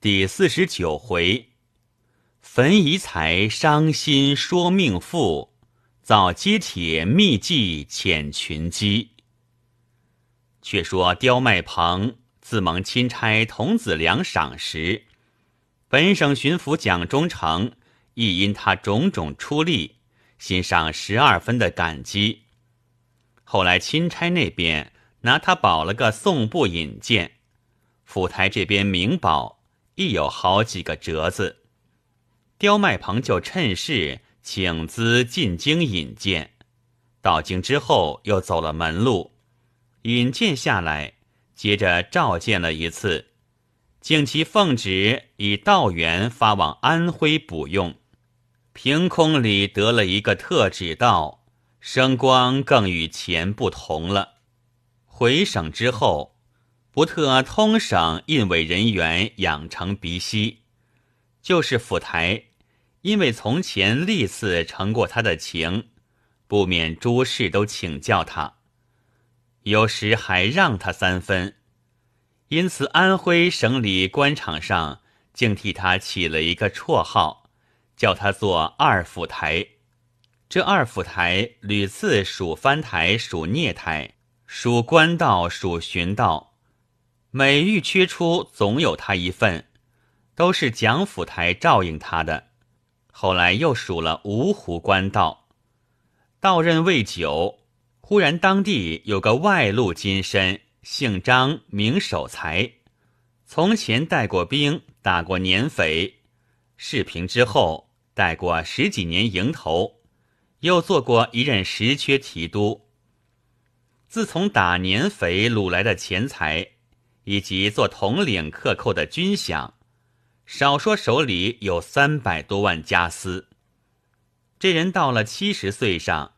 第四十九回，焚遗才伤心说命妇，造鸡铁密计遣群鸡。却说刁麦鹏自蒙钦差童子良赏识，本省巡抚蒋忠诚亦因他种种出力，心上十二分的感激。后来钦差那边拿他保了个送部引荐，府台这边明保。亦有好几个折子，刁麦鹏就趁势请资进京引荐，到京之后又走了门路，引荐下来，接着召见了一次，敬其奉旨以道员发往安徽补用，凭空里得了一个特旨道，声光更与前不同了，回省之后。不特通省印委人员养成鼻息，就是府台，因为从前历次承过他的情，不免诸事都请教他，有时还让他三分，因此安徽省里官场上竟替他起了一个绰号，叫他做二府台。这二府台屡次属藩台、属聂台、属官道、属巡道。每遇缺出，总有他一份，都是蒋府台照应他的。后来又数了芜湖官道，到任未久，忽然当地有个外露金身，姓张名守财，从前带过兵，打过年匪，视平之后，带过十几年营头，又做过一任石缺提督。自从打年匪掳来的钱财。以及做统领克扣的军饷，少说手里有三百多万家私。这人到了七十岁上，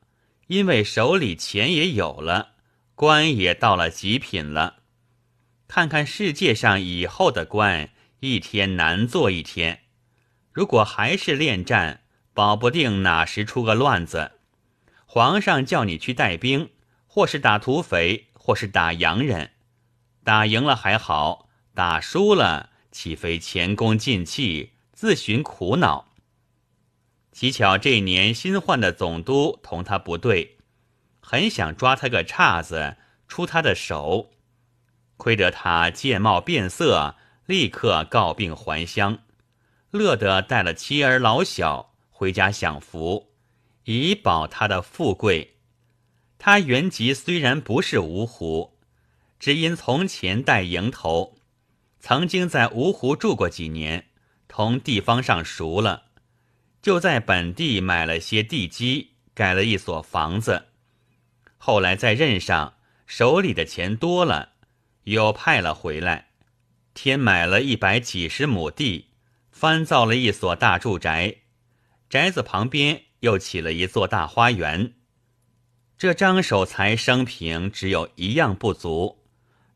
因为手里钱也有了，官也到了极品了。看看世界上以后的官，一天难做一天。如果还是恋战，保不定哪时出个乱子。皇上叫你去带兵，或是打土匪，或是打洋人。打赢了还好，打输了岂非前功尽弃，自寻苦恼？乞巧这年新换的总督同他不对，很想抓他个岔子，出他的手。亏得他见貌变色，立刻告病还乡，乐得带了妻儿老小回家享福，以保他的富贵。他原籍虽然不是芜湖。只因从前带营头，曾经在芜湖住过几年，同地方上熟了，就在本地买了些地基，盖了一所房子。后来在任上，手里的钱多了，又派了回来，添买了一百几十亩地，翻造了一所大住宅，宅子旁边又起了一座大花园。这张守财生平只有一样不足。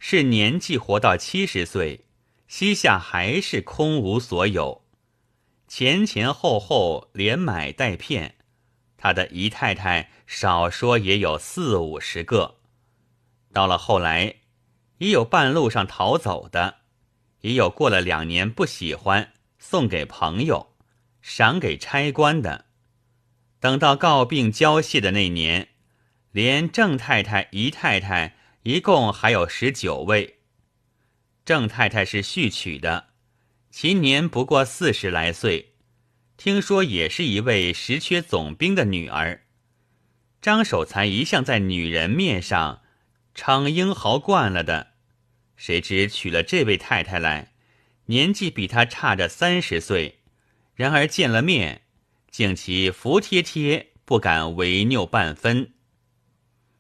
是年纪活到七十岁，膝下还是空无所有，前前后后连买带骗，他的姨太太少说也有四五十个。到了后来，也有半路上逃走的，也有过了两年不喜欢送给朋友、赏给差官的。等到告病交谢的那年，连郑太太、姨太太。一共还有十九位，郑太太是续娶的，其年不过四十来岁，听说也是一位实缺总兵的女儿。张守才一向在女人面上称英豪惯了的，谁知娶了这位太太来，年纪比他差着三十岁，然而见了面，竟其服贴贴，不敢违拗半分。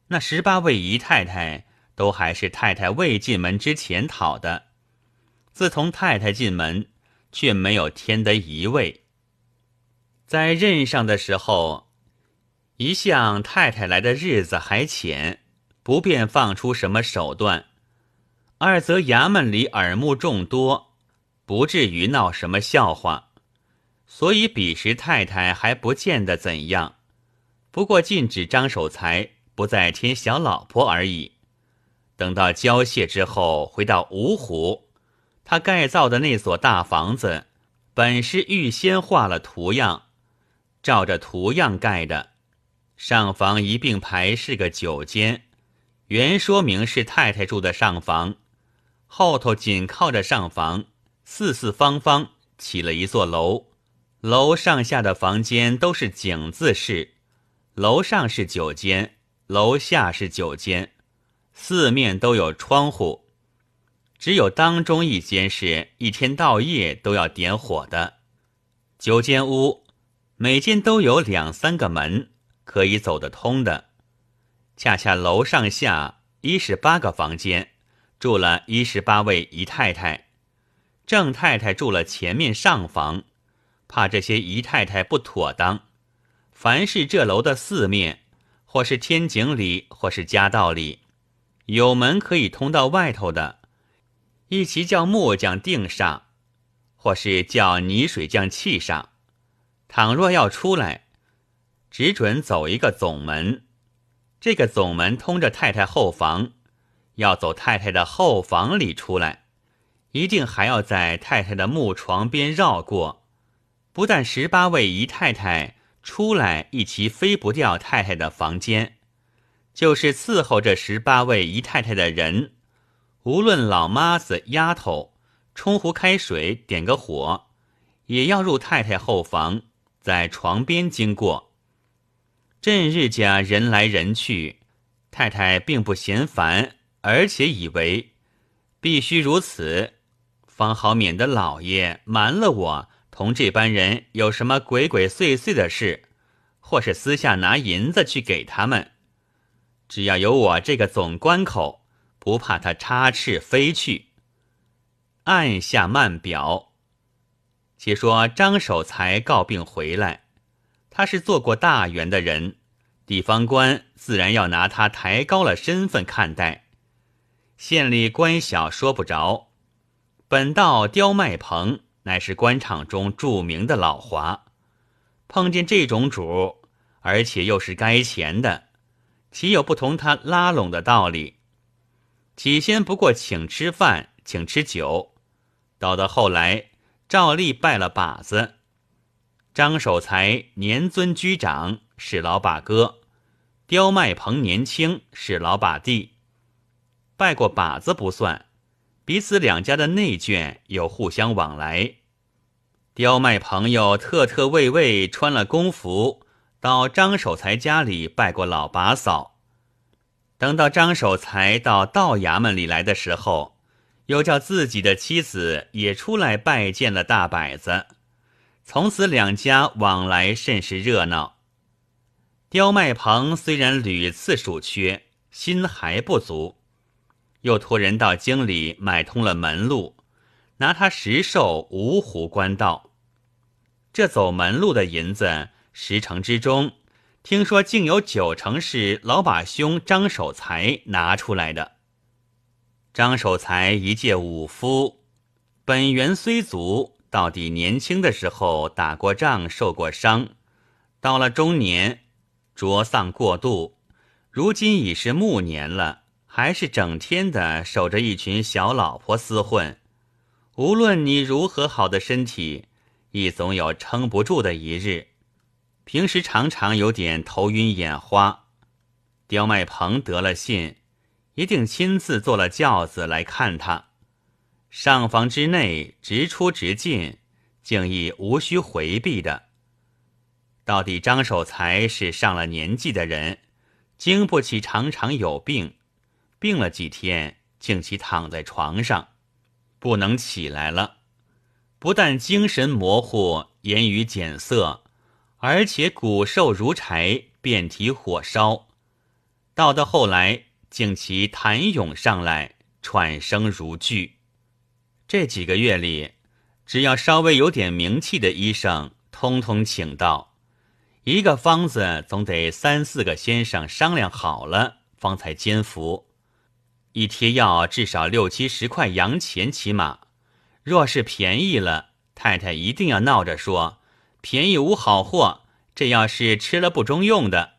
那十八位姨太太。都还是太太未进门之前讨的，自从太太进门，却没有添得一位。在任上的时候，一向太太来的日子还浅，不便放出什么手段；二则衙门里耳目众多，不至于闹什么笑话，所以彼时太太还不见得怎样。不过禁止张守才不再添小老婆而已。等到交卸之后，回到芜湖，他盖造的那所大房子，本是预先画了图样，照着图样盖的。上房一并排是个九间，原说明是太太住的上房。后头紧靠着上房，四四方方起了一座楼，楼上下的房间都是井字式，楼上是九间，楼下是九间。四面都有窗户，只有当中一间是一天到夜都要点火的。九间屋，每间都有两三个门可以走得通的。恰恰楼上下一十八个房间，住了一十八位姨太太。郑太太住了前面上房，怕这些姨太太不妥当，凡是这楼的四面，或是天井里，或是夹道里。有门可以通到外头的，一齐叫木匠钉上，或是叫泥水匠砌上。倘若要出来，只准走一个总门。这个总门通着太太后房，要走太太的后房里出来，一定还要在太太的木床边绕过。不但十八位姨太太出来一齐飞不掉太太的房间。就是伺候这十八位姨太太的人，无论老妈子、丫头，冲壶开水、点个火，也要入太太后房，在床边经过。正日家人来人去，太太并不嫌烦，而且以为必须如此，方好免得老爷瞒了我，同这班人有什么鬼鬼祟祟的事，或是私下拿银子去给他们。只要有我这个总关口，不怕他插翅飞去。按下慢表。且说张守才告病回来，他是做过大员的人，地方官自然要拿他抬高了身份看待。县里官小说不着，本道刁麦鹏乃是官场中著名的老华，碰见这种主，而且又是该钱的。岂有不同他拉拢的道理？起先不过请吃饭，请吃酒，到到后来照例拜了把子。张守才年尊居长是老把哥，刁麦鹏年轻是老把弟。拜过把子不算，彼此两家的内眷有互相往来。刁麦朋友特特喂喂，穿了工服。到张守才家里拜过老把嫂，等到张守才到道衙门里来的时候，又叫自己的妻子也出来拜见了大摆子。从此两家往来甚是热闹。刁麦鹏虽然屡次数缺心还不足，又托人到京里买通了门路，拿他实授芜湖官道。这走门路的银子。十成之中，听说竟有九成是老把兄张守才拿出来的。张守才一介武夫，本源虽足，到底年轻的时候打过仗，受过伤，到了中年，着丧过度，如今已是暮年了，还是整天的守着一群小老婆厮混。无论你如何好的身体，亦总有撑不住的一日。平时常常有点头晕眼花，刁麦鹏得了信，一定亲自坐了轿子来看他。上房之内，直出直进，竟已无需回避的。到底张守才是上了年纪的人，经不起常常有病，病了几天，竟起躺在床上，不能起来了。不但精神模糊，言语减色。而且骨瘦如柴，遍体火烧。到到后来，竟其痰涌上来，喘声如惧。这几个月里，只要稍微有点名气的医生，通通请到。一个方子总得三四个先生商量好了，方才煎服。一贴药至少六七十块洋钱起码，若是便宜了，太太一定要闹着说。便宜无好货，这要是吃了不中用的，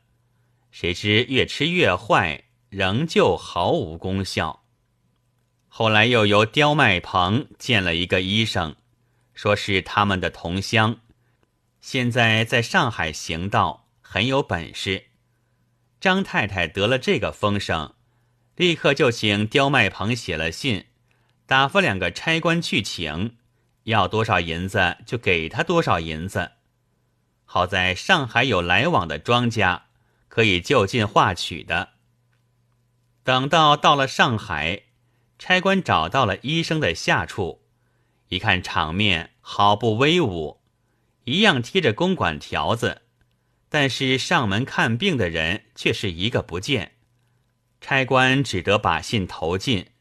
谁知越吃越坏，仍旧毫无功效。后来又由刁麦鹏见了一个医生，说是他们的同乡，现在在上海行道，很有本事。张太太得了这个风声，立刻就请刁麦鹏写了信，打发两个差官去请，要多少银子就给他多少银子。好在上海有来往的庄家，可以就近化取的。等到到了上海，差官找到了医生的下处，一看场面毫不威武，一样贴着公馆条子，但是上门看病的人却是一个不见。差官只得把信投进。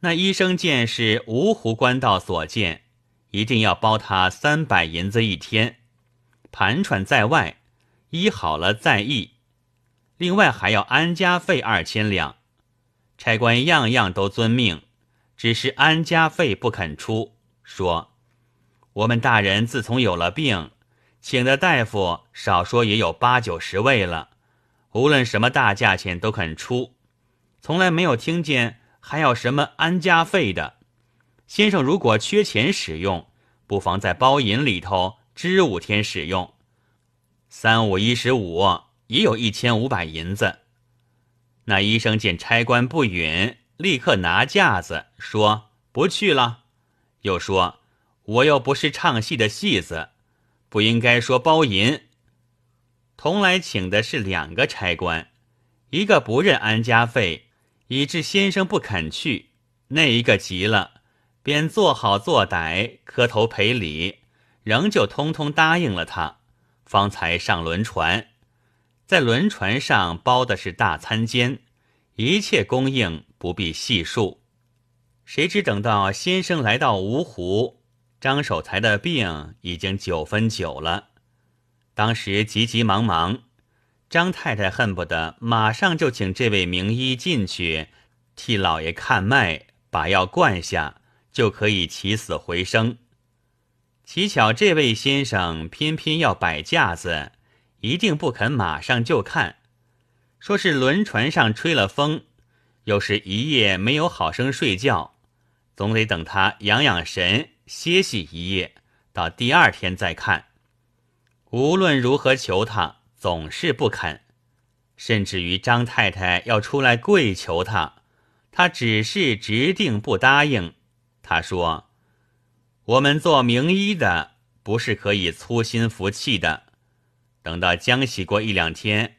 那医生见是芜湖官道所见，一定要包他三百银子一天。盘喘在外，医好了再议。另外还要安家费二千两，差官样样都遵命，只是安家费不肯出，说我们大人自从有了病，请的大夫少说也有八九十位了，无论什么大价钱都肯出，从来没有听见还要什么安家费的。先生如果缺钱使用，不妨在包银里头。支五天使用，三五一十五也有一千五百银子。那医生见差官不允，立刻拿架子说不去了，又说我又不是唱戏的戏子，不应该说包银。同来请的是两个差官，一个不认安家费，以致先生不肯去。那一个急了，便做好做歹，磕头赔礼。仍旧通通答应了他，方才上轮船，在轮船上包的是大餐间，一切供应不必细数。谁知等到先生来到芜湖，张守才的病已经九分九了。当时急急忙忙，张太太恨不得马上就请这位名医进去，替老爷看脉，把药灌下，就可以起死回生。奇巧，这位先生偏偏要摆架子，一定不肯马上就看，说是轮船上吹了风，又是一夜没有好生睡觉，总得等他养养神，歇息一夜，到第二天再看。无论如何求他，总是不肯，甚至于张太太要出来跪求他，他只是直定不答应。他说。我们做名医的不是可以粗心服气的，等到浆洗过一两天，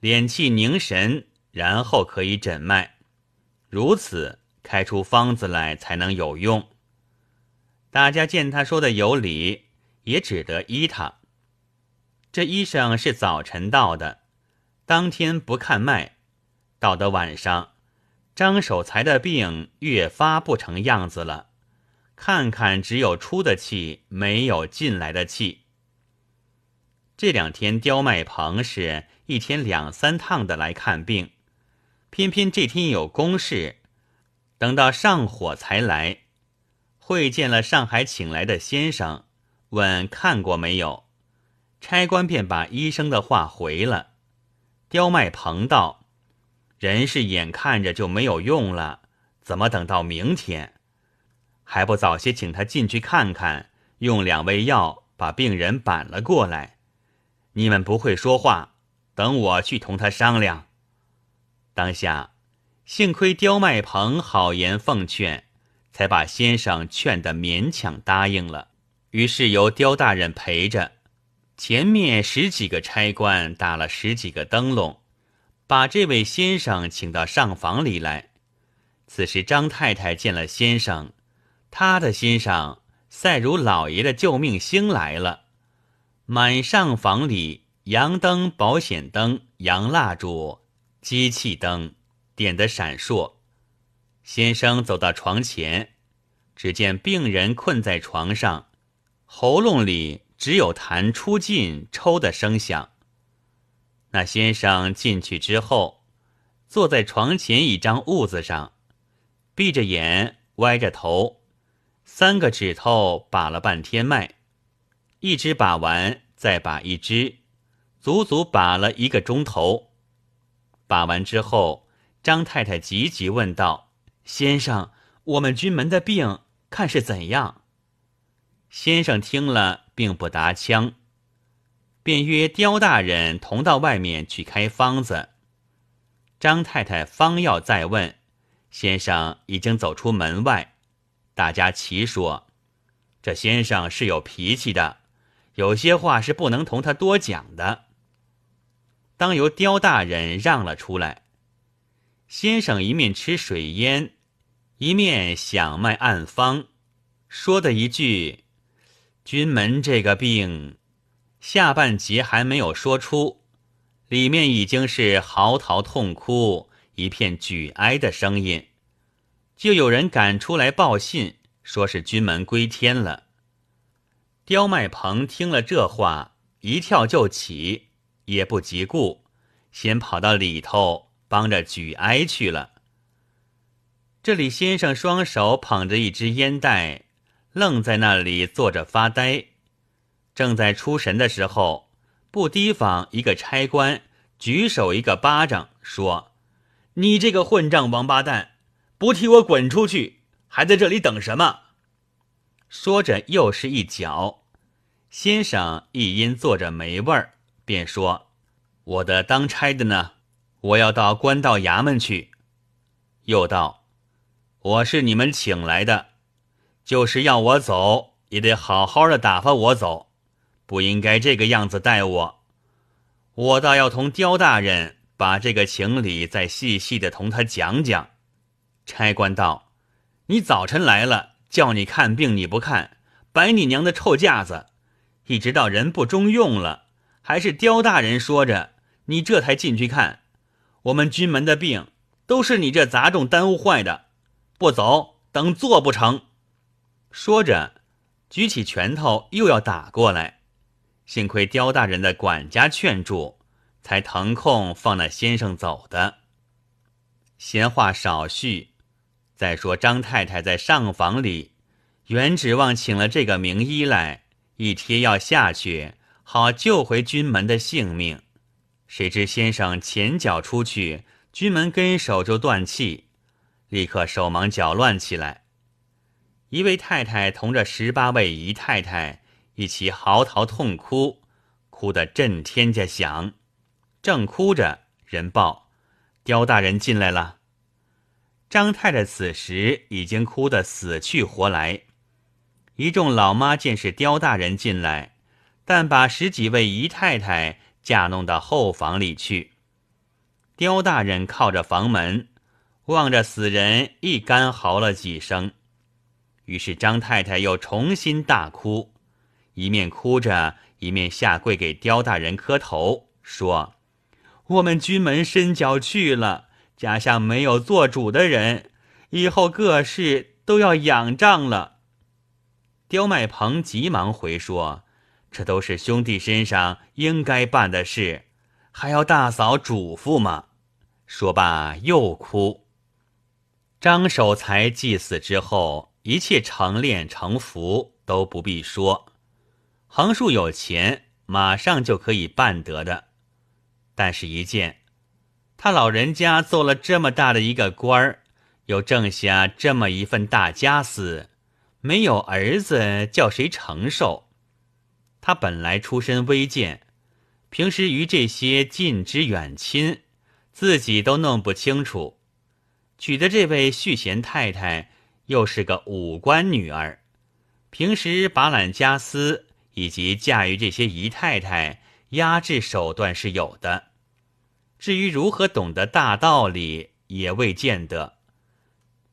敛气凝神，然后可以诊脉，如此开出方子来才能有用。大家见他说的有理，也只得依他。这医生是早晨到的，当天不看脉，到的晚上，张守才的病越发不成样子了。看看，只有出的气，没有进来的气。这两天刁麦鹏是一天两三趟的来看病，偏偏这天有公事，等到上火才来。会见了上海请来的先生，问看过没有，差官便把医生的话回了。刁麦鹏道：“人是眼看着就没有用了，怎么等到明天？”还不早些请他进去看看，用两味药把病人板了过来。你们不会说话，等我去同他商量。当下，幸亏刁麦鹏好言奉劝，才把先生劝得勉强答应了。于是由刁大人陪着，前面十几个差官打了十几个灯笼，把这位先生请到上房里来。此时张太太见了先生。他的心上，赛如老爷的救命星来了。满上房里，洋灯、保险灯、洋蜡烛、机器灯，点的闪烁。先生走到床前，只见病人困在床上，喉咙里只有痰出尽抽的声响。那先生进去之后，坐在床前一张褥子上，闭着眼，歪着头。三个指头把了半天脉，一只把完，再把一只，足足把了一个钟头。把完之后，张太太急急问道：“先生，我们军门的病看是怎样？”先生听了，并不答腔，便约刁大人同到外面去开方子。张太太方要再问，先生已经走出门外。大家齐说：“这先生是有脾气的，有些话是不能同他多讲的。”当由刁大人让了出来，先生一面吃水烟，一面想卖暗方，说的一句：“君门这个病”，下半截还没有说出，里面已经是嚎啕痛哭，一片举哀的声音。就有人赶出来报信，说是君门归天了。刁麦鹏听了这话，一跳就起，也不及顾，先跑到里头帮着举哀去了。这里先生双手捧着一只烟袋，愣在那里坐着发呆。正在出神的时候，不提防一个差官举手一个巴掌，说：“你这个混账王八蛋！”不替我滚出去，还在这里等什么？说着又是一脚。先生一因坐着没味儿，便说：“我的当差的呢，我要到官道衙门去。”又道：“我是你们请来的，就是要我走，也得好好的打发我走，不应该这个样子待我。我倒要同刁大人把这个情理再细细的同他讲讲。”差官道：“你早晨来了，叫你看病，你不看，摆你娘的臭架子，一直到人不中用了，还是刁大人说着，你这才进去看。我们军门的病，都是你这杂种耽误坏的，不走，等做不成。”说着，举起拳头又要打过来，幸亏刁大人的管家劝住，才腾空放那先生走的。闲话少叙。再说张太太在上房里，原指望请了这个名医来，一贴药下去，好救回军门的性命。谁知先生前脚出去，军门跟手就断气，立刻手忙脚乱起来。一位太太同着十八位姨太太一起嚎啕痛哭，哭得震天家响。正哭着，人报，刁大人进来了。张太太此时已经哭得死去活来，一众老妈见是刁大人进来，但把十几位姨太太架弄到后房里去。刁大人靠着房门，望着死人一干嚎了几声，于是张太太又重新大哭，一面哭着一面下跪给刁大人磕头，说：“我们军门伸脚去了。”家上没有做主的人，以后各事都要仰仗了。刁麦鹏急忙回说：“这都是兄弟身上应该办的事，还要大嫂嘱咐吗？”说罢又哭。张守才祭祀之后，一切成殓成福都不必说，横竖有钱，马上就可以办得的。但是，一件。他老人家做了这么大的一个官儿，又挣下这么一份大家私，没有儿子叫谁承受？他本来出身微贱，平时与这些近之远亲，自己都弄不清楚。娶的这位续弦太太又是个武官女儿，平时把揽家私以及驾驭这些姨太太压制手段是有的。至于如何懂得大道理，也未见得，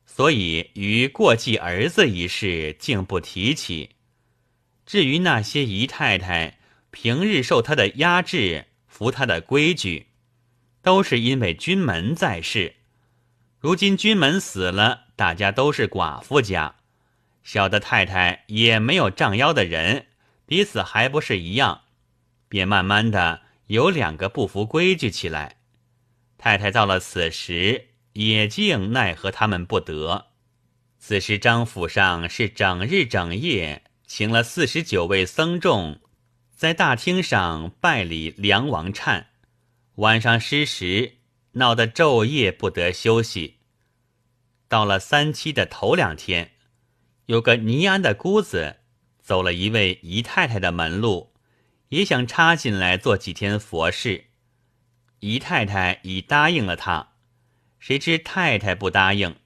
所以于过继儿子一事竟不提起。至于那些姨太太，平日受他的压制，服他的规矩，都是因为军门在世。如今军门死了，大家都是寡妇家，小的太太也没有仗腰的人，彼此还不是一样，便慢慢的有两个不服规矩起来。太太到了此时也竟奈何他们不得。此时张府上是整日整夜请了四十九位僧众，在大厅上拜礼梁王忏，晚上失时，闹得昼夜不得休息。到了三七的头两天，有个尼庵的姑子走了一位姨太太的门路，也想插进来做几天佛事。姨太太已答应了他，谁知太太不答应，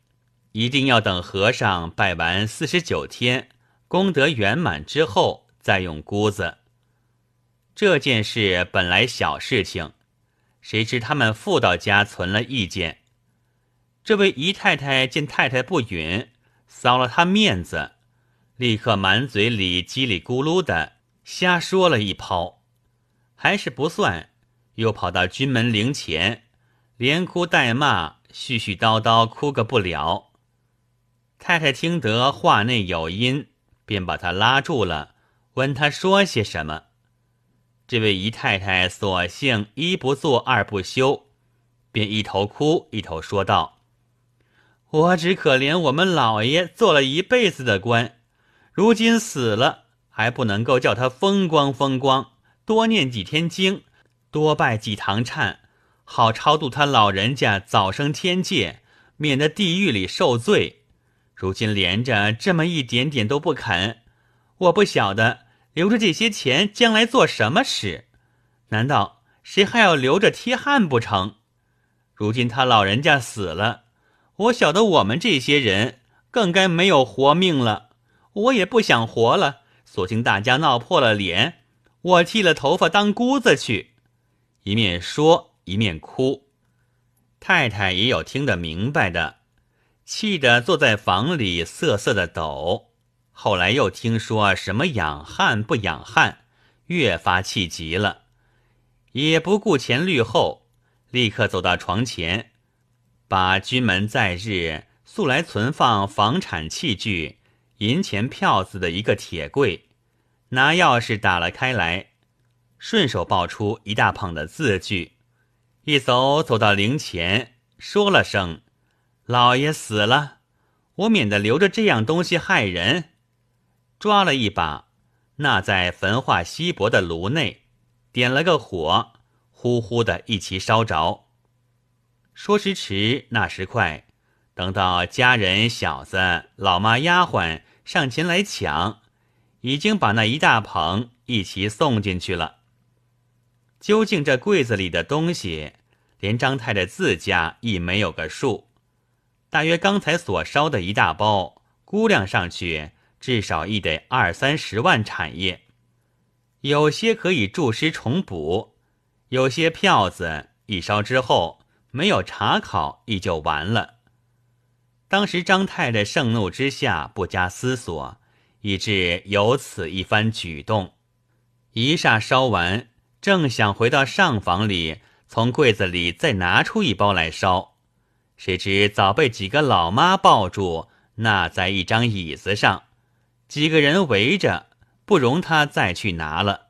一定要等和尚拜完四十九天功德圆满之后再用箍子。这件事本来小事情，谁知他们妇道家存了意见。这位姨太太见太太不允，扫了她面子，立刻满嘴里叽里咕噜的瞎说了一泡，还是不算。又跑到军门灵前，连哭带骂，絮絮叨叨，哭个不了。太太听得话内有音，便把他拉住了，问他说些什么。这位姨太太索性一不做二不休，便一头哭一头说道：“我只可怜我们老爷做了一辈子的官，如今死了还不能够叫他风光风光，多念几天经。”多拜几堂忏，好超度他老人家早生天界，免得地狱里受罪。如今连着这么一点点都不肯，我不晓得留着这些钱将来做什么使。难道谁还要留着贴汗不成？如今他老人家死了，我晓得我们这些人更该没有活命了。我也不想活了，索性大家闹破了脸，我剃了头发当姑子去。一面说一面哭，太太也有听得明白的，气得坐在房里瑟瑟的抖。后来又听说什么养汉不养汉，越发气急了，也不顾前虑后，立刻走到床前，把军门在日素来存放房产器具、银钱票子的一个铁柜，拿钥匙打了开来。顺手抱出一大捧的字据，一走走到灵前，说了声：“老爷死了。”我免得留着这样东西害人，抓了一把，那在焚化锡箔的炉内，点了个火，呼呼的一齐烧着。说时迟，那时快，等到家人、小子、老妈、丫鬟上前来抢，已经把那一大捧一齐送进去了。究竟这柜子里的东西，连张太太自家亦没有个数。大约刚才所烧的一大包，估量上去至少亦得二三十万产业。有些可以注诗重补，有些票子一烧之后没有查考，亦就完了。当时张太太盛怒之下不加思索，以致有此一番举动。一霎烧完。正想回到上房里，从柜子里再拿出一包来烧，谁知早被几个老妈抱住，纳在一张椅子上，几个人围着，不容他再去拿了。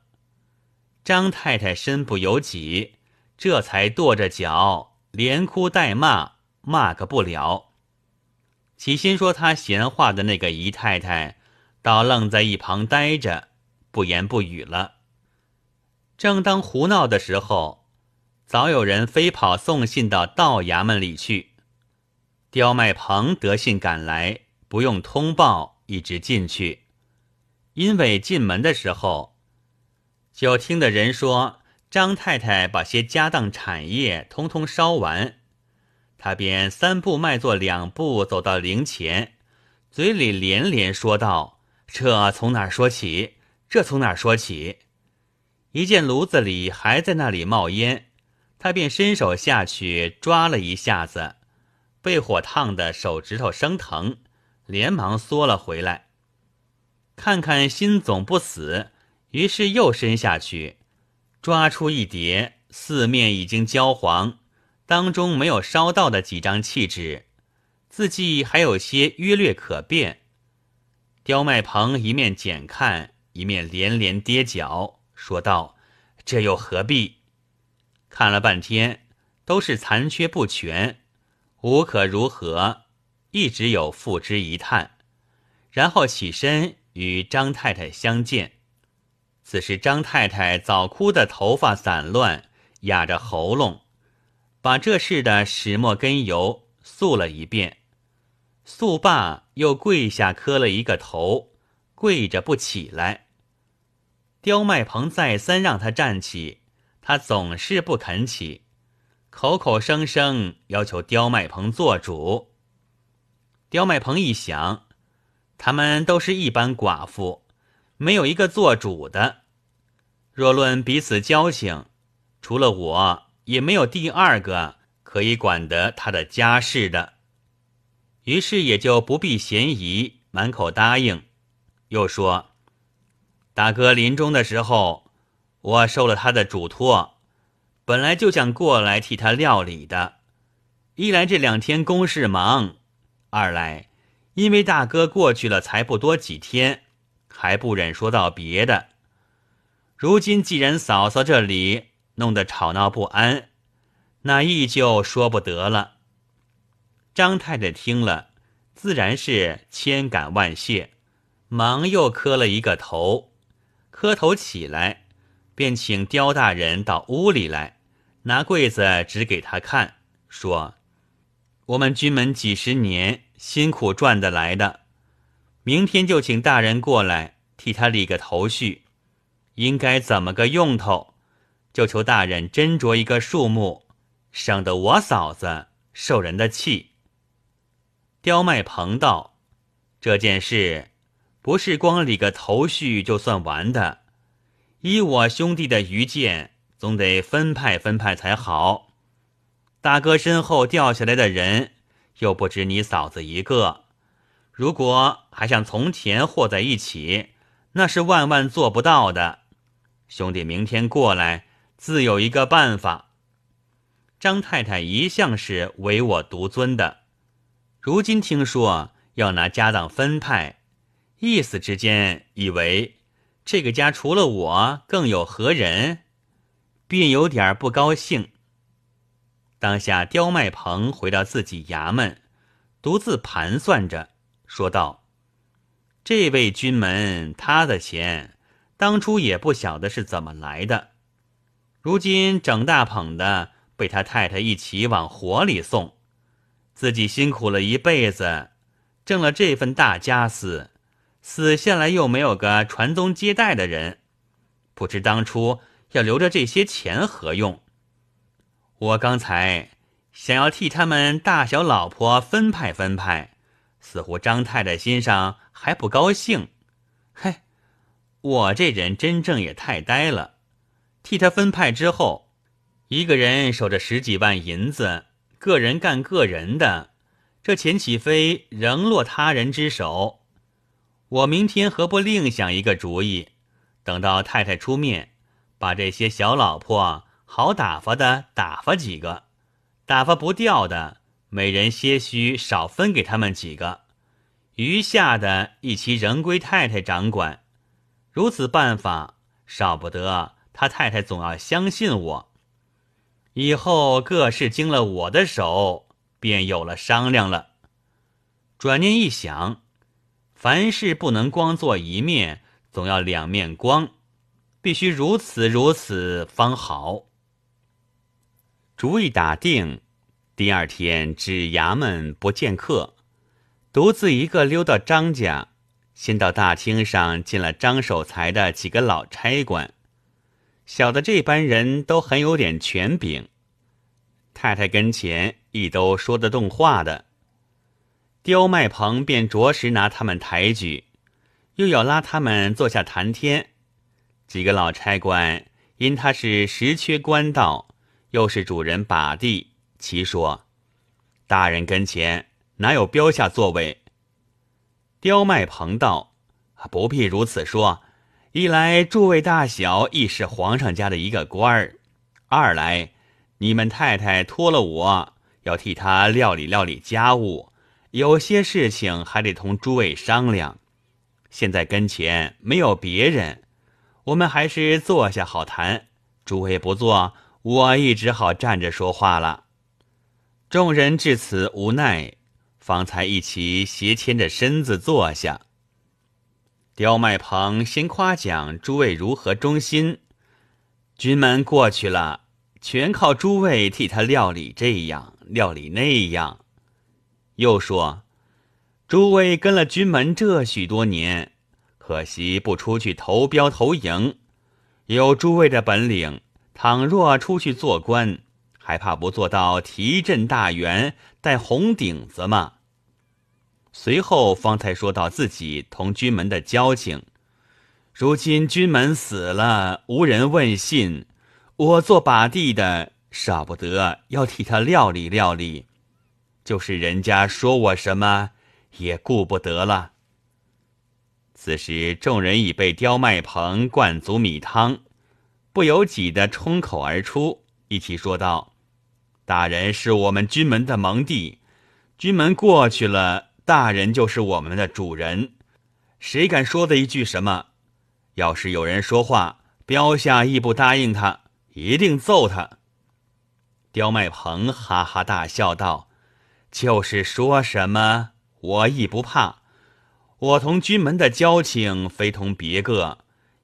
张太太身不由己，这才跺着脚，连哭带骂，骂个不了。起先说他闲话的那个姨太太，倒愣在一旁呆着，不言不语了。正当胡闹的时候，早有人飞跑送信到道衙门里去。刁麦鹏得信赶来，不用通报，一直进去。因为进门的时候，就听的人说张太太把些家当产业通通烧完，他便三步迈作两步走到灵前，嘴里连连说道：“这从哪说起？这从哪说起？”一见炉子里还在那里冒烟，他便伸手下去抓了一下子，被火烫得手指头生疼，连忙缩了回来。看看心总不死，于是又伸下去，抓出一叠四面已经焦黄、当中没有烧到的几张弃纸，字迹还有些约略可辨。刁麦鹏一面捡看，一面连连跌脚。说道：“这又何必？看了半天，都是残缺不全，无可如何，一直有付之一叹。”然后起身与张太太相见。此时张太太早哭得头发散乱，哑着喉咙，把这事的始末根由诉了一遍。诉罢，又跪下磕了一个头，跪着不起来。刁麦鹏再三让他站起，他总是不肯起，口口声声要求刁麦鹏做主。刁麦鹏一想，他们都是一般寡妇，没有一个做主的。若论彼此交情，除了我，也没有第二个可以管得他的家事的。于是也就不避嫌疑，满口答应，又说。大哥临终的时候，我受了他的嘱托，本来就想过来替他料理的。一来这两天公事忙，二来因为大哥过去了才不多几天，还不忍说到别的。如今既然嫂嫂这里弄得吵闹不安，那依旧说不得了。张太太听了，自然是千感万谢，忙又磕了一个头。磕头起来，便请刁大人到屋里来，拿柜子指给他看，说：“我们军门几十年辛苦赚得来的，明天就请大人过来替他理个头绪，应该怎么个用头，就求大人斟酌一个数目，省得我嫂子受人的气。”刁麦棚道：“这件事。”不是光理个头绪就算完的，依我兄弟的愚见，总得分派分派才好。大哥身后掉下来的人，又不止你嫂子一个，如果还像从前和在一起，那是万万做不到的。兄弟，明天过来，自有一个办法。张太太一向是唯我独尊的，如今听说要拿家当分派。意思之间，以为这个家除了我，更有何人？便有点不高兴。当下刁麦鹏回到自己衙门，独自盘算着，说道：“这位军门，他的钱当初也不晓得是怎么来的，如今整大捧的被他太太一起往火里送，自己辛苦了一辈子，挣了这份大家私。”死下来又没有个传宗接代的人，不知当初要留着这些钱何用。我刚才想要替他们大小老婆分派分派，似乎张太太心上还不高兴。嘿，我这人真正也太呆了。替他分派之后，一个人守着十几万银子，个人干个人的，这钱岂非仍落他人之手？我明天何不另想一个主意，等到太太出面，把这些小老婆好打发的打发几个，打发不掉的每人些许少分给他们几个，余下的一齐仍归太太掌管。如此办法，少不得他太太总要相信我，以后各事经了我的手，便有了商量了。转念一想。凡事不能光做一面，总要两面光，必须如此如此方好。主意打定，第二天指衙门不见客，独自一个溜到张家，先到大厅上见了张守财的几个老差官，晓得这班人都很有点权柄，太太跟前亦都说得动话的。刁麦鹏便着实拿他们抬举，又要拉他们坐下谈天。几个老差官因他是实缺官道，又是主人把地，齐说：“大人跟前哪有标下座位？”刁麦鹏道：“不必如此说。一来诸位大小亦是皇上家的一个官儿；二来你们太太托了我，要替他料理料理家务。”有些事情还得同诸位商量，现在跟前没有别人，我们还是坐下好谈。诸位不坐，我也只好站着说话了。众人至此无奈，方才一起斜牵着身子坐下。刁麦鹏先夸奖诸位如何忠心，军门过去了，全靠诸位替他料理这样，料理那样。又说：“诸位跟了军门这许多年，可惜不出去投标投营。有诸位的本领，倘若出去做官，还怕不做到提镇大员，戴红顶子吗？”随后方才说到自己同军门的交情。如今军门死了，无人问信，我做把地的，少不得要替他料理料理。就是人家说我什么也顾不得了。此时众人已被刁麦鹏灌足米汤，不由己的冲口而出，一起说道：“大人是我们军门的盟弟，军门过去了，大人就是我们的主人。谁敢说的一句什么？要是有人说话，标下亦不答应他，一定揍他。”刁麦鹏哈哈大笑道。就是说什么，我亦不怕。我同军门的交情非同别个，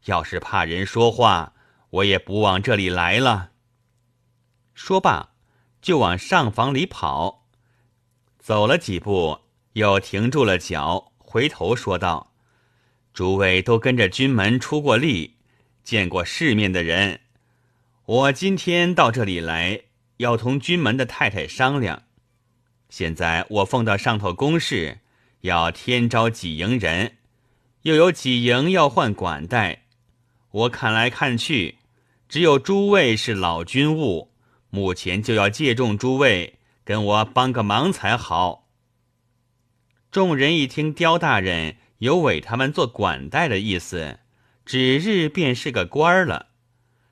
要是怕人说话，我也不往这里来了。说罢，就往上房里跑。走了几步，又停住了脚，回头说道：“诸位都跟着军门出过力，见过世面的人，我今天到这里来，要同军门的太太商量。”现在我奉到上头公事，要天招几营人，又有几营要换管带，我看来看去，只有诸位是老军务，目前就要借重诸位，跟我帮个忙才好。众人一听，刁大人有委他们做管带的意思，指日便是个官儿了，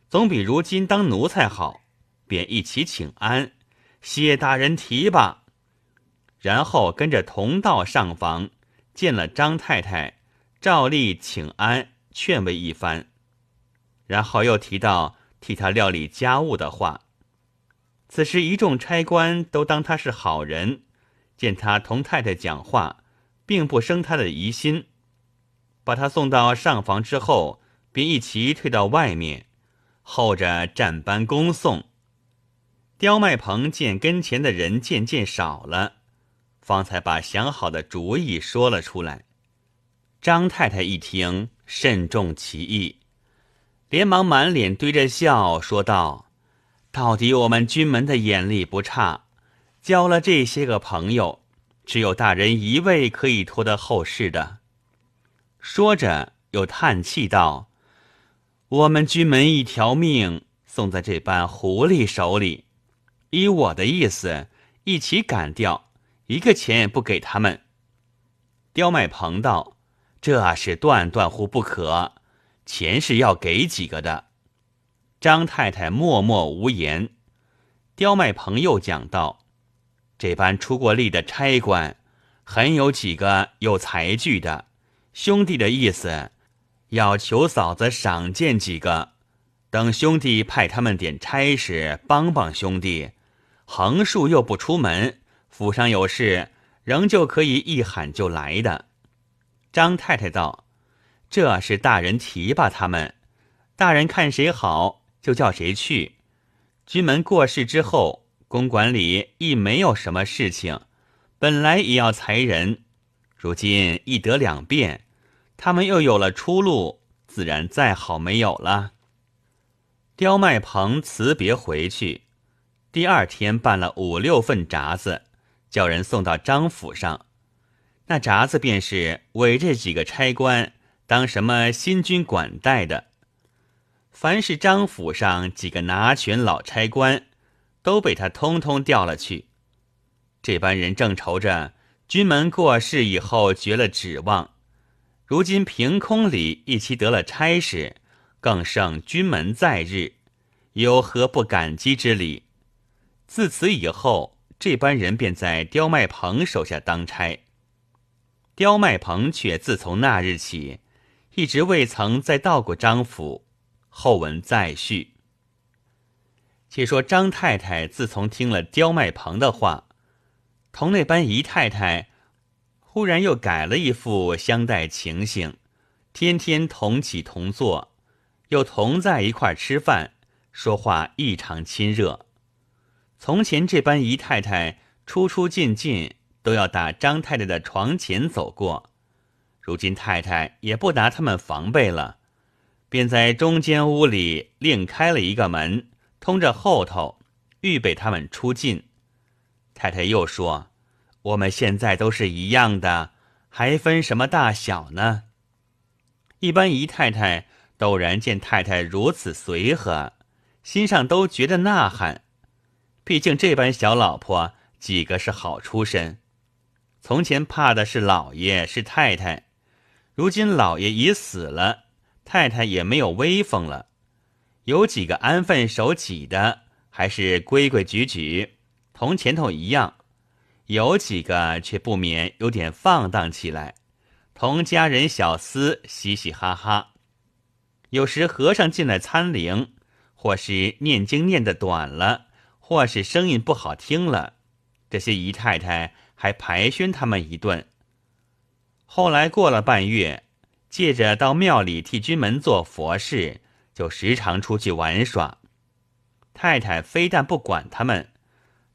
总比如今当奴才好，便一起请安，谢大人提拔。然后跟着同到上房，见了张太太，照例请安劝慰一番，然后又提到替他料理家务的话。此时一众差官都当他是好人，见他同太太讲话，并不生他的疑心。把他送到上房之后，便一齐退到外面，候着站班恭送。刁麦鹏见跟前的人渐渐少了。方才把想好的主意说了出来，张太太一听，慎重其意，连忙满脸堆着笑说道：“到底我们军门的眼力不差，交了这些个朋友，只有大人一位可以托得后事的。”说着又叹气道：“我们军门一条命送在这班狐狸手里，依我的意思，一起赶掉。”一个钱也不给他们，刁麦鹏道：“这是断断乎不可，钱是要给几个的。”张太太默默无言。刁麦鹏又讲道：“这般出过力的差官，很有几个有才具的。兄弟的意思，要求嫂子赏见几个，等兄弟派他们点差事，帮帮兄弟。横竖又不出门。”府上有事，仍旧可以一喊就来的。张太太道：“这是大人提拔他们，大人看谁好就叫谁去。军门过世之后，公馆里亦没有什么事情，本来也要裁人，如今一得两便，他们又有了出路，自然再好没有了。”刁麦鹏辞别回去，第二天办了五六份札子。叫人送到张府上，那札子便是为这几个差官当什么新军管带的。凡是张府上几个拿权老差官，都被他通通调了去。这班人正愁着军门过世以后绝了指望，如今凭空里一齐得了差事，更胜军门在日，有何不感激之理？自此以后。这班人便在刁麦鹏手下当差，刁麦鹏却自从那日起，一直未曾再到过张府。后文再续。且说张太太自从听了刁麦鹏的话，同那班姨太太忽然又改了一副相待情形，天天同起同坐，又同在一块吃饭，说话异常亲热。从前这般姨太太出出进进都要打张太太的床前走过，如今太太也不拿他们防备了，便在中间屋里另开了一个门，通着后头，预备他们出进。太太又说：“我们现在都是一样的，还分什么大小呢？”一般姨太太陡然见太太如此随和，心上都觉得呐喊。毕竟这般小老婆几个是好出身，从前怕的是老爷是太太，如今老爷已死了，太太也没有威风了。有几个安分守己的，还是规规矩矩，同前头一样；有几个却不免有点放荡起来，同家人小厮嘻嘻哈哈。有时和尚进来参灵，或是念经念得短了。或是声音不好听了，这些姨太太还排宣他们一顿。后来过了半月，借着到庙里替军门做佛事，就时常出去玩耍。太太非但不管他们，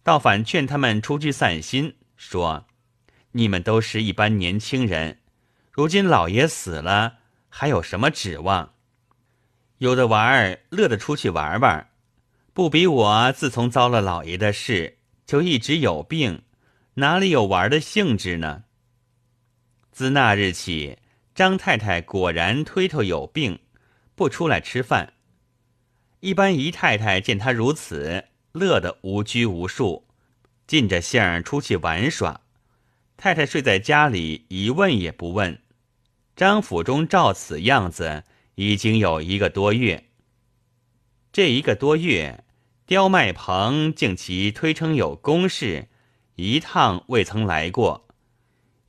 倒反劝他们出去散心，说：“你们都是一般年轻人，如今老爷死了，还有什么指望？”有的娃儿乐得出去玩玩。不比我，自从遭了老爷的事，就一直有病，哪里有玩的兴致呢？自那日起，张太太果然推头有病，不出来吃饭。一般姨太太见她如此，乐得无拘无束，尽着性儿出去玩耍。太太睡在家里，一问也不问。张府中照此样子，已经有一个多月。这一个多月。刁麦鹏竟其推称有公事，一趟未曾来过，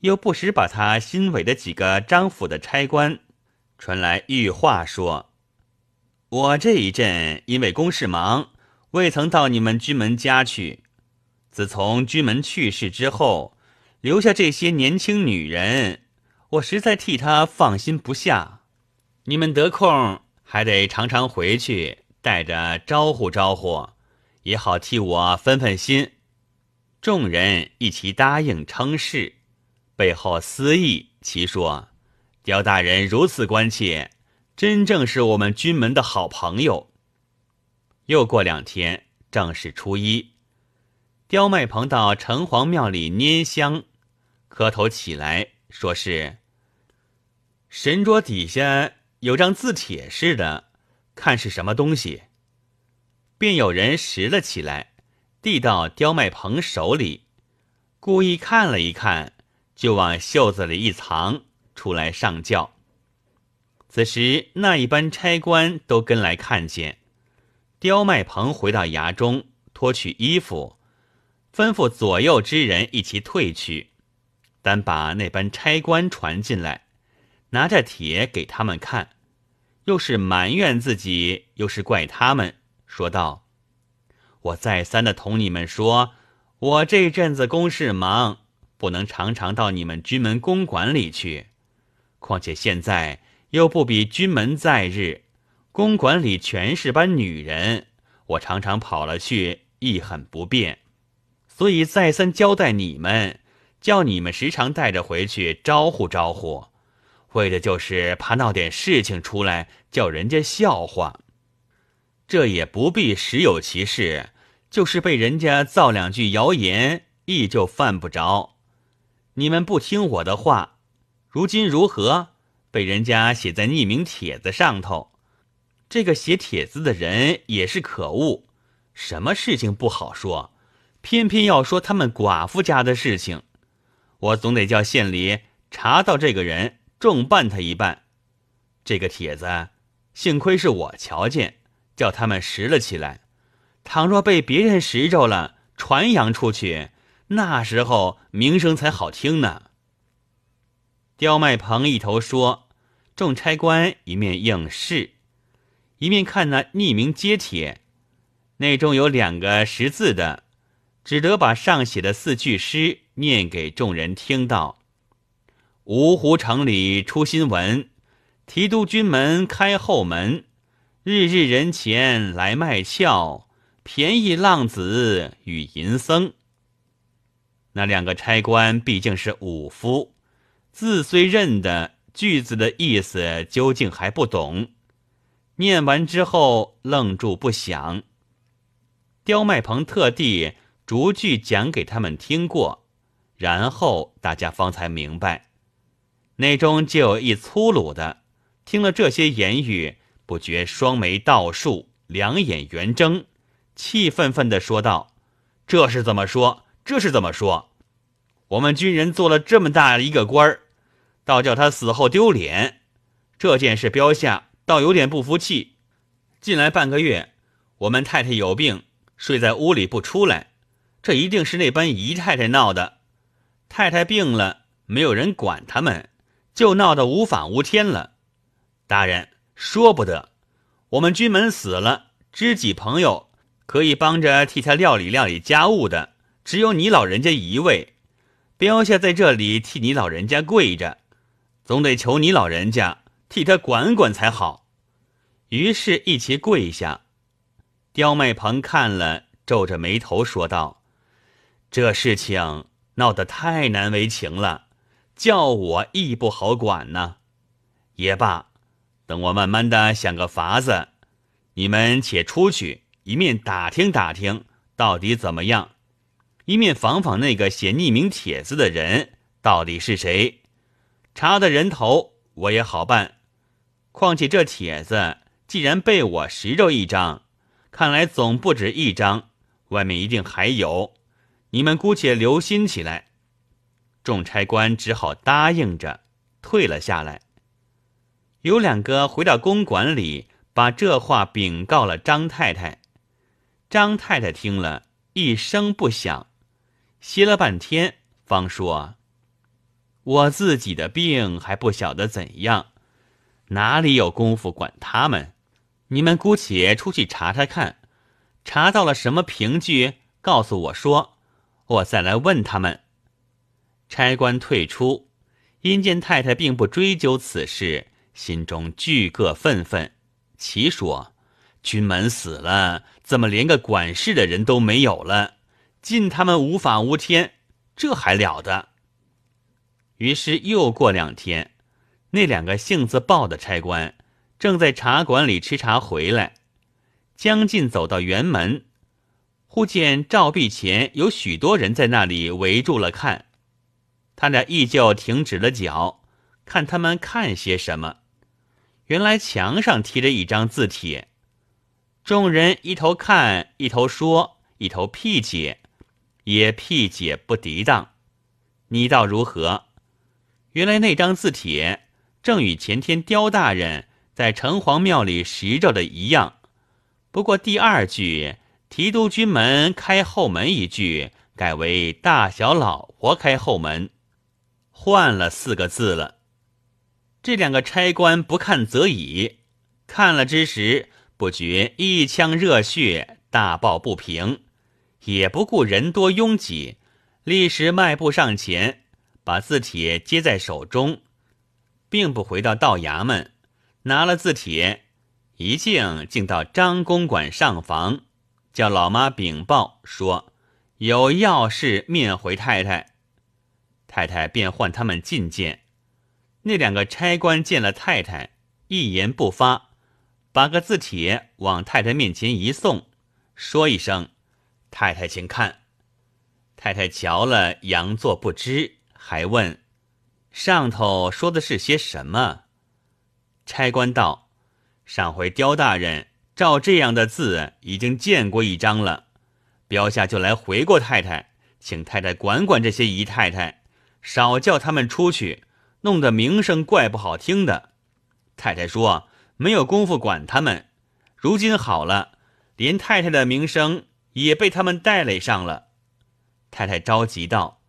又不时把他新委的几个张府的差官传来谕话说：“我这一阵因为公事忙，未曾到你们军门家去。自从军门去世之后，留下这些年轻女人，我实在替他放心不下。你们得空还得常常回去。”带着招呼招呼，也好替我分分心。众人一齐答应称是，背后私议，齐说：“刁大人如此关切，真正是我们军门的好朋友。”又过两天，正是初一，刁麦鹏到城隍庙里拈香，磕头起来，说是神桌底下有张字帖似的。看是什么东西，便有人拾了起来，递到刁麦鹏手里，故意看了一看，就往袖子里一藏，出来上轿。此时那一班差官都跟来看见，刁麦鹏回到衙中，脱去衣服，吩咐左右之人一起退去，单把那班差官传进来，拿着铁给他们看。又是埋怨自己，又是怪他们，说道：“我再三的同你们说，我这阵子公事忙，不能常常到你们军门公馆里去。况且现在又不比军门在日，公馆里全是班女人，我常常跑了去，亦很不便。所以再三交代你们，叫你们时常带着回去招呼招呼。”为的就是怕闹点事情出来，叫人家笑话。这也不必实有其事，就是被人家造两句谣言，亦就犯不着。你们不听我的话，如今如何？被人家写在匿名帖子上头，这个写帖子的人也是可恶。什么事情不好说，偏偏要说他们寡妇家的事情。我总得叫县里查到这个人。重办他一半，这个帖子，幸亏是我瞧见，叫他们拾了起来。倘若被别人拾着了，传扬出去，那时候名声才好听呢。刁麦鹏一头说，众差官一面应是，一面看那匿名揭帖，内中有两个识字的，只得把上写的四句诗念给众人听到。芜湖城里出新闻，提督军门开后门，日日人前来卖笑，便宜浪子与淫僧。那两个差官毕竟是武夫，字虽认得，句子的意思究竟还不懂。念完之后，愣住不响。刁麦鹏特地逐句讲给他们听过，然后大家方才明白。内中就有一粗鲁的，听了这些言语，不觉双眉倒竖，两眼圆睁，气愤愤地说道：“这是怎么说？这是怎么说？我们军人做了这么大一个官儿，倒叫他死后丢脸。这件事标下倒有点不服气。进来半个月，我们太太有病，睡在屋里不出来，这一定是那班姨太太闹的。太太病了，没有人管他们。”就闹得无法无天了，大人说不得。我们军门死了，知己朋友可以帮着替他料理料理家务的，只有你老人家一位。标下在这里替你老人家跪着，总得求你老人家替他管管才好。于是，一起跪下。刁麦鹏看了，皱着眉头说道：“这事情闹得太难为情了。”叫我亦不好管呢，也罢，等我慢慢的想个法子。你们且出去，一面打听打听到底怎么样，一面访访那个写匿名帖子的人到底是谁。查的人头我也好办，况且这帖子既然被我拾着一张，看来总不止一张，外面一定还有。你们姑且留心起来。众差官只好答应着，退了下来。有两个回到公馆里，把这话禀告了张太太。张太太听了一声不响，歇了半天，方说：“我自己的病还不晓得怎样，哪里有功夫管他们？你们姑且出去查查看，查到了什么凭据，告诉我说，我再来问他们。”差官退出，因见太太并不追究此事，心中俱各愤愤，齐说：“军门死了，怎么连个管事的人都没有了？进他们无法无天，这还了得！”于是又过两天，那两个性子暴的差官正在茶馆里吃茶回来，将近走到辕门，忽见照壁前有许多人在那里围住了看。他俩依旧停止了脚，看他们看些什么。原来墙上贴着一张字帖，众人一头看，一头说，一头辟解，也辟解不抵当。你道如何？原来那张字帖正与前天刁大人在城隍庙里拾着的一样，不过第二句“提督军门开后门”一句改为“大小老婆开后门”。换了四个字了，这两个差官不看则已，看了之时，不觉一腔热血，大抱不平，也不顾人多拥挤，立时迈步上前，把字帖接在手中，并不回到道衙门，拿了字帖，一径进到张公馆上房，叫老妈禀报说，有要事面回太太。太太便唤他们进见，那两个差官见了太太，一言不发，把个字帖往太太面前一送，说一声：“太太，请看。”太太瞧了，佯作不知，还问：“上头说的是些什么？”差官道：“上回刁大人照这样的字已经见过一张了，标下就来回过太太，请太太管管这些姨太太。”少叫他们出去，弄得名声怪不好听的。太太说没有功夫管他们，如今好了，连太太的名声也被他们带累上了。太太着急道：“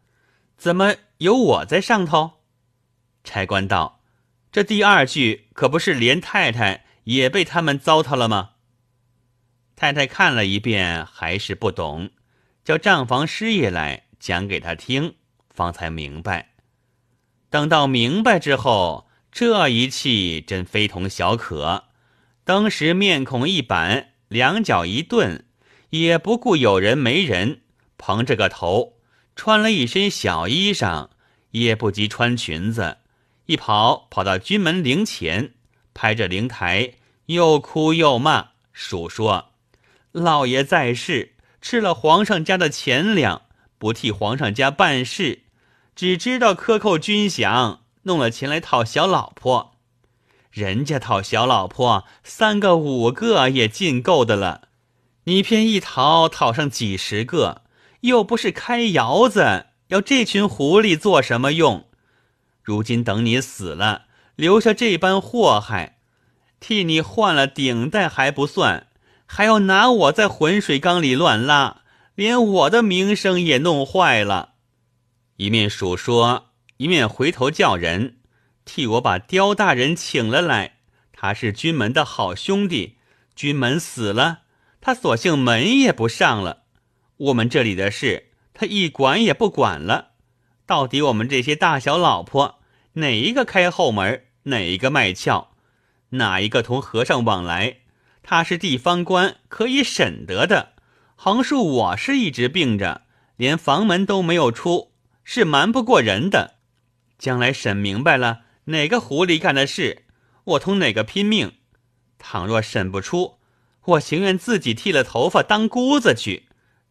怎么有我在上头？”差官道：“这第二句可不是连太太也被他们糟蹋了吗？”太太看了一遍还是不懂，叫账房师爷来讲给他听。方才明白，等到明白之后，这一气真非同小可。当时面孔一板，两脚一顿，也不顾有人没人，蓬着个头，穿了一身小衣裳，也不及穿裙子，一跑跑到军门灵前，拍着灵台，又哭又骂，数说老爷在世吃了皇上家的钱粮，不替皇上家办事。只知道克扣军饷，弄了钱来讨小老婆。人家讨小老婆，三个五个也尽够的了。你偏一讨，讨上几十个，又不是开窑子，要这群狐狸做什么用？如今等你死了，留下这般祸害，替你换了顶戴还不算，还要拿我在浑水缸里乱拉，连我的名声也弄坏了。一面数说，一面回头叫人，替我把刁大人请了来。他是军门的好兄弟，军门死了，他索性门也不上了。我们这里的事，他一管也不管了。到底我们这些大小老婆，哪一个开后门，哪一个卖俏，哪一个同和尚往来，他是地方官可以审得的。横竖我是一直病着，连房门都没有出。是瞒不过人的，将来审明白了，哪个狐狸干的事，我同哪个拼命。倘若审不出，我情愿自己剃了头发当姑子去，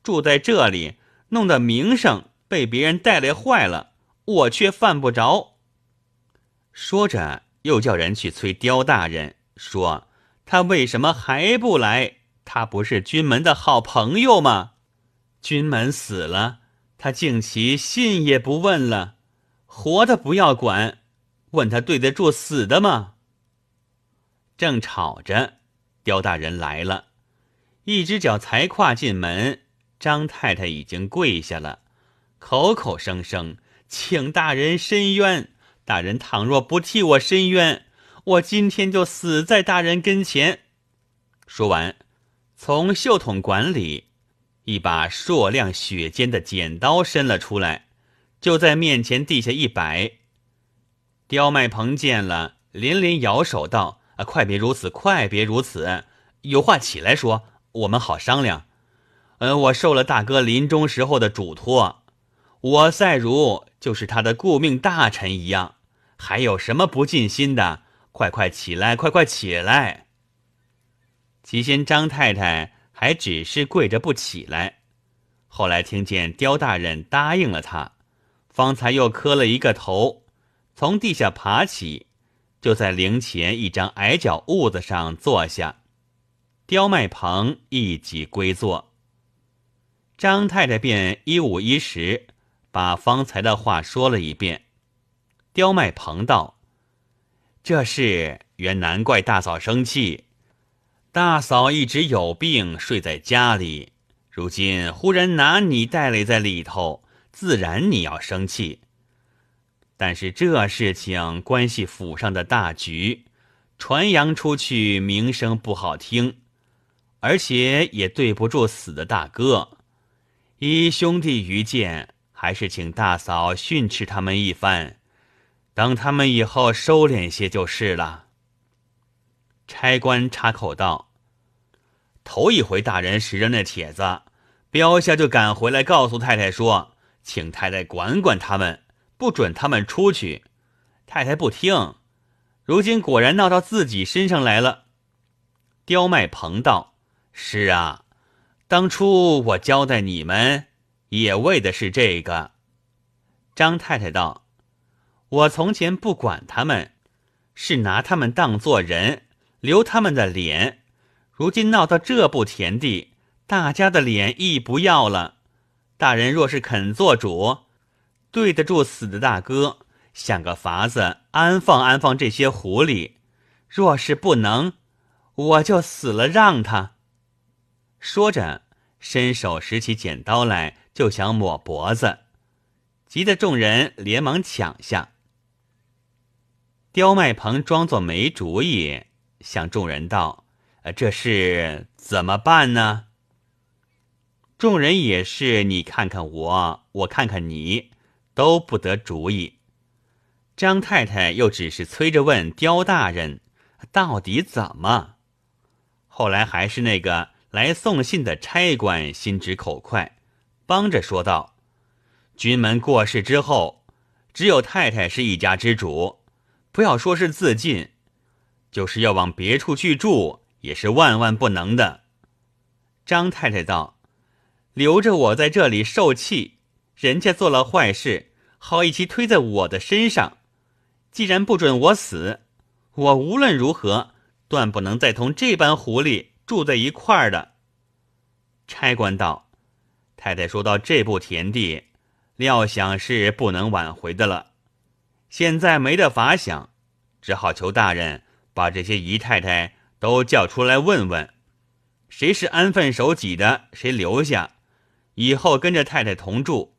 住在这里，弄得名声被别人带来坏了，我却犯不着。说着，又叫人去催刁大人，说他为什么还不来？他不是军门的好朋友吗？军门死了。他竟其信也不问了，活的不要管，问他对得住死的吗？正吵着，刁大人来了，一只脚才跨进门，张太太已经跪下了，口口声声请大人伸冤，大人倘若不替我伸冤，我今天就死在大人跟前。说完，从袖筒管里。一把硕亮雪尖的剪刀伸了出来，就在面前地下一摆。刁麦鹏见了，连连摇手道：“啊，快别如此，快别如此，有话起来说，我们好商量。”“呃，我受了大哥临终时候的嘱托，我赛如就是他的顾命大臣一样，还有什么不尽心的？快快起来，快快起来。”齐先张太太。还只是跪着不起来，后来听见刁大人答应了他，方才又磕了一个头，从地下爬起，就在灵前一张矮脚杌子上坐下。刁麦棚一即归坐，张太太便一五一十把方才的话说了一遍。刁麦棚道：“这事原难怪大嫂生气。”大嫂一直有病，睡在家里。如今忽然拿你带累在里头，自然你要生气。但是这事情关系府上的大局，传扬出去名声不好听，而且也对不住死的大哥。依兄弟愚见，还是请大嫂训斥他们一番，等他们以后收敛些就是了。差官插口道：“头一回大人识着那帖子，标下就赶回来告诉太太说，请太太管管他们，不准他们出去。太太不听，如今果然闹到自己身上来了。”刁麦棚道：“是啊，当初我交代你们，也为的是这个。”张太太道：“我从前不管他们，是拿他们当做人。”留他们的脸，如今闹到这步田地，大家的脸亦不要了。大人若是肯做主，对得住死的大哥，想个法子安放安放这些狐狸。若是不能，我就死了。让他说着，伸手拾起剪刀来，就想抹脖子，急得众人连忙抢下。刁麦鹏装作没主意。向众人道：“呃，这事怎么办呢？”众人也是你看看我，我看看你，都不得主意。张太太又只是催着问刁大人：“到底怎么？”后来还是那个来送信的差官心直口快，帮着说道：“军门过世之后，只有太太是一家之主，不要说是自尽。”就是要往别处去住，也是万万不能的。张太太道：“留着我在这里受气，人家做了坏事，好一起推在我的身上。既然不准我死，我无论如何，断不能再同这般狐狸住在一块儿的。”差官道：“太太说到这步田地，料想是不能挽回的了。现在没得法想，只好求大人。”把这些姨太太都叫出来问问，谁是安分守己的，谁留下，以后跟着太太同住。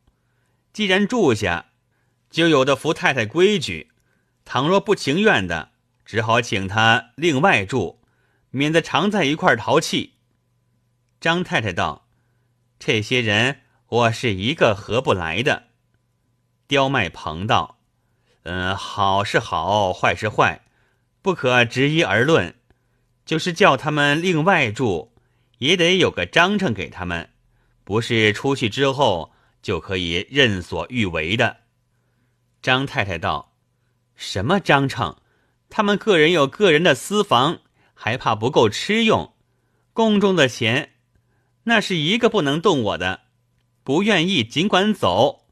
既然住下，就有的服太太规矩。倘若不情愿的，只好请他另外住，免得常在一块淘气。张太太道：“这些人我是一个合不来的。”刁麦棚道：“嗯，好是好，坏是坏。”不可执一而论，就是叫他们另外住，也得有个章程给他们，不是出去之后就可以任所欲为的。张太太道：“什么章程？他们个人有个人的私房，还怕不够吃用？公中的钱，那是一个不能动我的。不愿意，尽管走。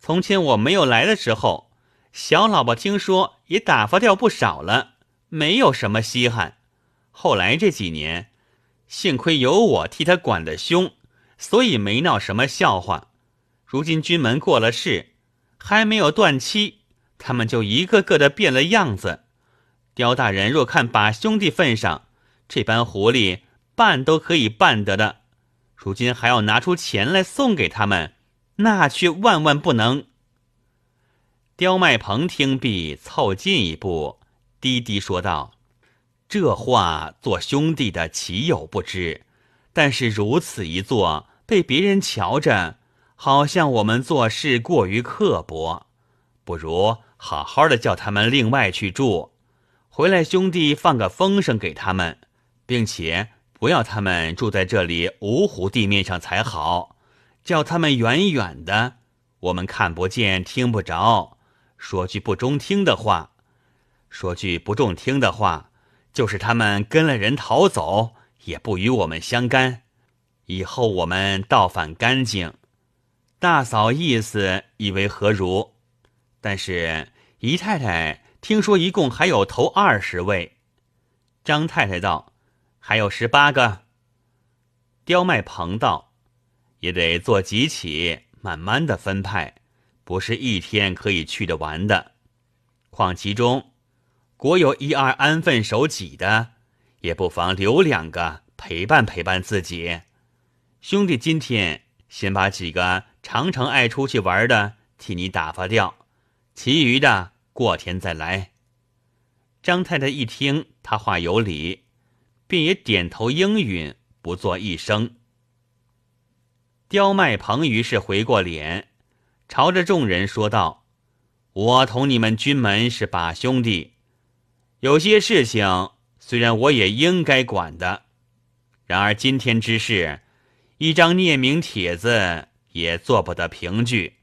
从前我没有来的时候，小老婆听说也打发掉不少了。”没有什么稀罕，后来这几年，幸亏有我替他管得凶，所以没闹什么笑话。如今军门过了世，还没有断期，他们就一个个的变了样子。刁大人若看把兄弟份上，这般狐狸办都可以办得的，如今还要拿出钱来送给他们，那却万万不能。刁麦鹏听毕，凑近一步。滴滴说道：“这话做兄弟的岂有不知？但是如此一做，被别人瞧着，好像我们做事过于刻薄。不如好好的叫他们另外去住，回来兄弟放个风声给他们，并且不要他们住在这里芜湖地面上才好，叫他们远远的，我们看不见，听不着。说句不中听的话。”说句不中听的话，就是他们跟了人逃走，也不与我们相干。以后我们倒反干净，大嫂意思以为何如？但是姨太太听说一共还有头二十位，张太太道：“还有十八个。”刁麦棚道：“也得做几起，慢慢的分派，不是一天可以去得完的。况其中。”果有一二安分守己的，也不妨留两个陪伴陪伴自己。兄弟，今天先把几个常常爱出去玩的替你打发掉，其余的过天再来。张太太一听他话有理，便也点头应允，不做一声。刁麦鹏于是回过脸，朝着众人说道：“我同你们军门是把兄弟。”有些事情虽然我也应该管的，然而今天之事，一张匿名帖子也做不得凭据。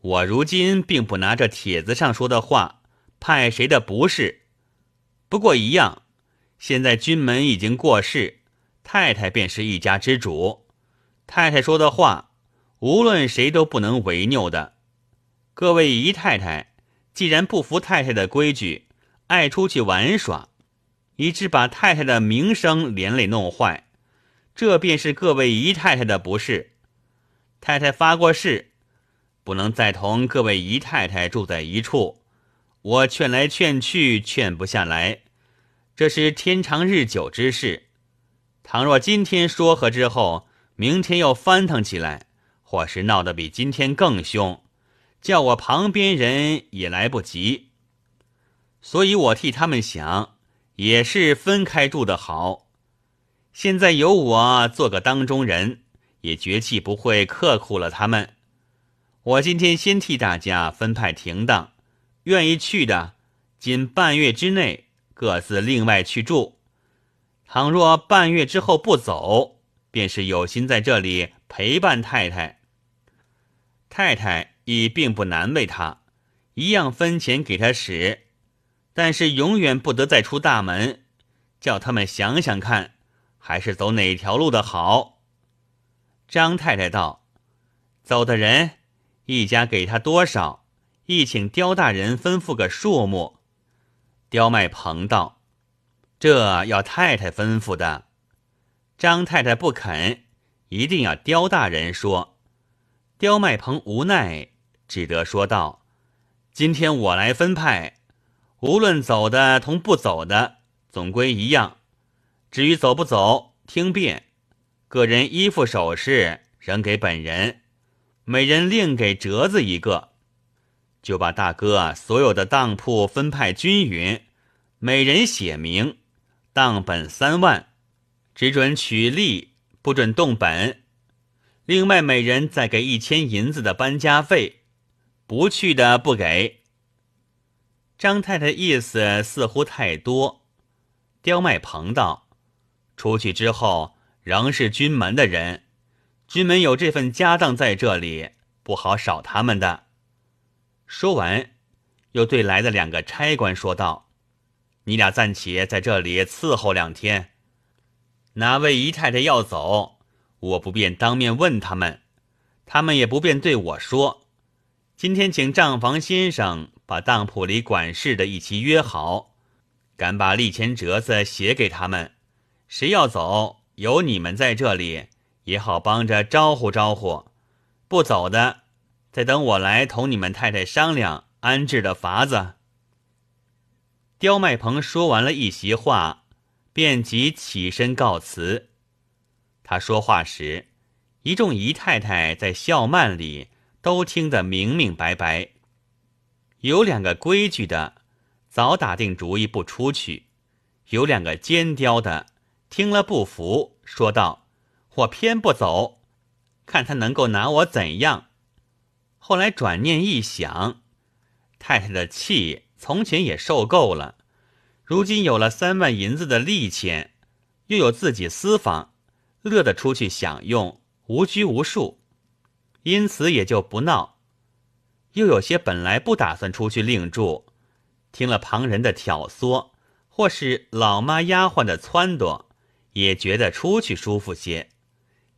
我如今并不拿着帖子上说的话派谁的不是，不过一样。现在君门已经过世，太太便是一家之主，太太说的话，无论谁都不能违拗的。各位姨太太，既然不服太太的规矩，爱出去玩耍，以致把太太的名声连累弄坏，这便是各位姨太太的不是。太太发过誓，不能再同各位姨太太住在一处。我劝来劝去，劝不下来。这是天长日久之事。倘若今天说和之后，明天又翻腾起来，或是闹得比今天更凶，叫我旁边人也来不及。所以我替他们想，也是分开住的好。现在由我做个当中人，也绝计不会刻苦了他们。我今天先替大家分派停当，愿意去的，仅半月之内各自另外去住；倘若半月之后不走，便是有心在这里陪伴太太。太太亦并不难为他，一样分钱给他使。但是永远不得再出大门，叫他们想想看，还是走哪条路的好。张太太道：“走的人，一家给他多少？一请刁大人吩咐个数目。”刁麦鹏道：“这要太太吩咐的。”张太太不肯，一定要刁大人说。刁麦鹏无奈，只得说道：“今天我来分派。”无论走的同不走的，总归一样。至于走不走，听便。个人衣服首饰仍给本人，每人另给折子一个，就把大哥所有的当铺分派均匀，每人写明，当本三万，只准取利，不准动本。另外，每人再给一千银子的搬家费，不去的不给。张太太意思似乎太多。刁麦鹏道：“出去之后仍是军门的人，军门有这份家当在这里，不好少他们的。”说完，又对来的两个差官说道：“你俩暂且在这里伺候两天。哪位姨太太要走，我不便当面问他们，他们也不便对我说。今天请账房先生。”把当铺里管事的一齐约好，敢把利钱折子写给他们。谁要走，有你们在这里也好帮着招呼招呼；不走的，再等我来同你们太太商量安置的法子。刁麦鹏说完了一席话，便即起身告辞。他说话时，一众姨太太在笑慢里都听得明明白白。有两个规矩的，早打定主意不出去；有两个尖刁的，听了不服，说道：“我偏不走，看他能够拿我怎样。”后来转念一想，太太的气从前也受够了，如今有了三万银子的利钱，又有自己私房，乐得出去享用，无拘无束，因此也就不闹。又有些本来不打算出去另住，听了旁人的挑唆，或是老妈丫鬟的撺掇，也觉得出去舒服些，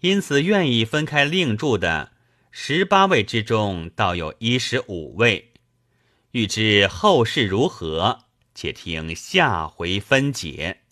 因此愿意分开另住的十八位之中，倒有一十五位。欲知后事如何，且听下回分解。